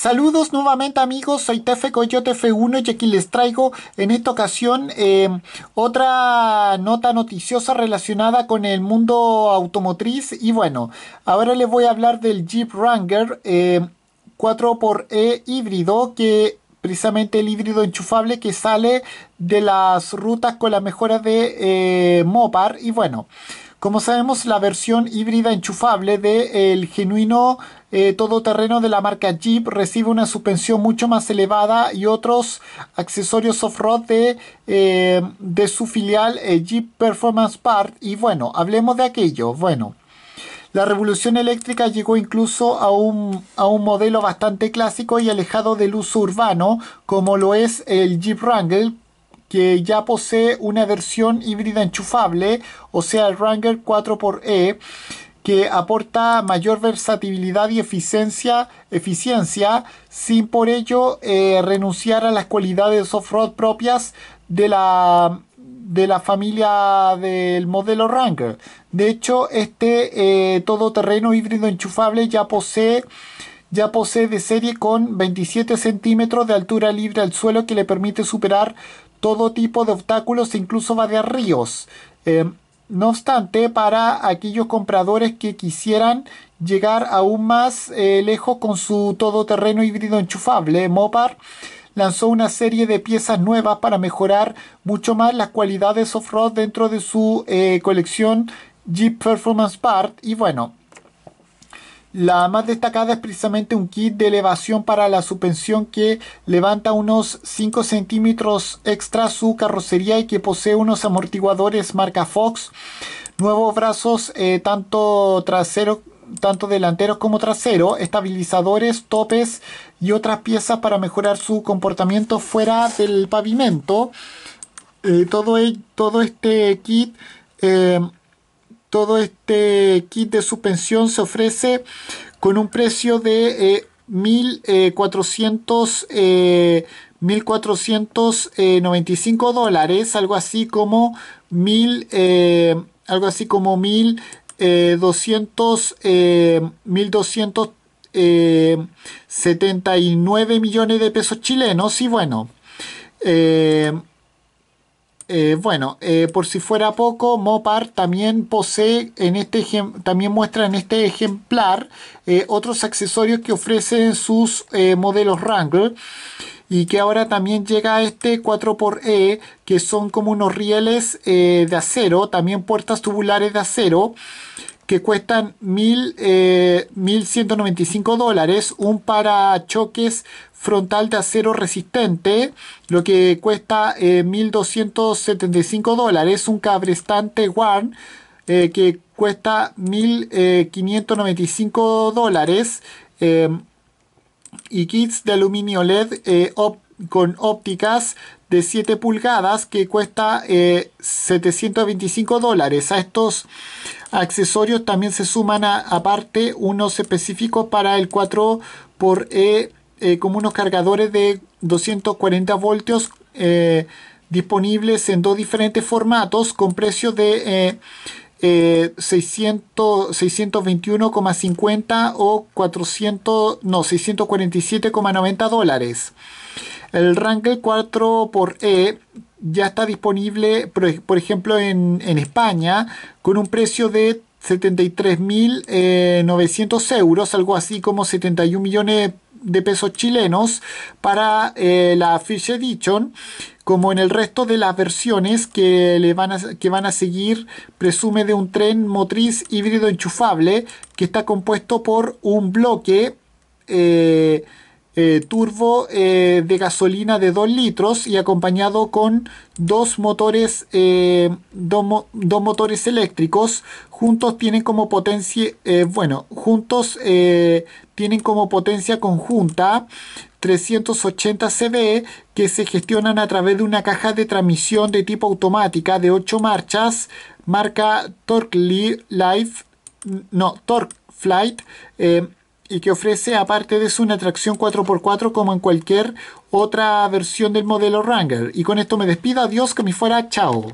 Saludos nuevamente amigos, soy Tefe Coyote F1 y aquí les traigo en esta ocasión em, otra nota noticiosa relacionada con el mundo automotriz y bueno, ahora les voy a hablar del Jeep Wrangler 4xE em, híbrido que precisamente el híbrido enchufable que sale de las rutas con la mejora de eh, Mopar y bueno... Como sabemos, la versión híbrida enchufable del genuino eh, todoterreno de la marca Jeep recibe una suspensión mucho más elevada y otros accesorios off-road de, eh, su filial eh, Jeep Performance Part. Y bueno, hablemos de aquello. Bueno, la revolución eléctrica llegó incluso a un, a un modelo bastante clásico y alejado del uso urbano, como lo es el Jeep Wrangler que ya posee una versión híbrida enchufable, o sea el Ranger 4xE, que aporta mayor versatilidad y eficiencia, eficiencia sin por ello eh, renunciar a las cualidades off-road propias de la, de la familia del modelo Ranger. De hecho, este eh, todoterreno híbrido enchufable ya posee ya posee de serie con 27 centímetros de altura libre al suelo que le permite superar todo tipo de obstáculos, incluso va de ríos. Eh, no obstante, para aquellos compradores que quisieran llegar aún más eh, lejos con su todoterreno híbrido enchufable, Mopar lanzó una serie de piezas nuevas para mejorar mucho más las cualidades off-road dentro de su eh, colección Jeep Performance Part y bueno, la más destacada es precisamente un kit de elevación para la suspensión que levanta unos 5 centímetros extra su carrocería y que posee unos amortiguadores marca Fox, nuevos brazos eh, tanto trasero tanto delanteros como trasero estabilizadores, topes y otras piezas para mejorar su comportamiento fuera del pavimento. Eh, todo, e-, todo, este kit eh, todo este kit de suspensión se ofrece con un precio de eh, 1400 eh, 1495 eh, eh, dólares algo así como mil eh, algo así como mil eh, 200 eh, 79 eh, millones de pesos chilenos y bueno eh, bueno, eh, por si fuera poco, Mopar también posee en este también muestra en este ejemplar eh, otros accesorios que ofrecen sus modelos Wrangler y que ahora también llega a este 4xE que son como unos rieles de acero, también puertas tubulares de acero que cuestan 1.195 eh, dólares, un parachoques frontal de acero resistente, lo que cuesta 1.275 eh, dólares, un cabrestante Warn eh, que cuesta 1.595 dólares y kits de aluminio LED op con ópticas de 7 pulgadas que cuesta 725 eh, dólares. A estos accesorios también se suman aparte unos específicos para el 4 por eh, eh, como unos cargadores de 240 voltios eh, disponibles en dos diferentes formatos con precios de eh, 621,50 o 400, no, 647,90 dólares. El Rangel 4 por E ya está disponible, por, ejemplo, en, España, con un precio de 73.900 eh, euros, algo así como 71 millones de pesos chilenos para eh, la Fish Edition como en el resto de las versiones que, le van, a, que van a seguir, presume de un tren motriz híbrido enchufable que está compuesto por un bloque eh, eh, turbo eh, de gasolina de 2 litros y acompañado con dos motores, dos, motores eléctricos. Juntos tienen como potencia, bueno, juntos tienen como potencia conjunta 380 CBE que se gestionan a través de una caja de transmisión de tipo automática de 8 marchas marca Torque Life, no, Torque Flight eh, y que ofrece aparte de eso una tracción 4x4 como en cualquier otra versión del modelo Ranger Y con esto me despido, adiós, que me fuera, chao.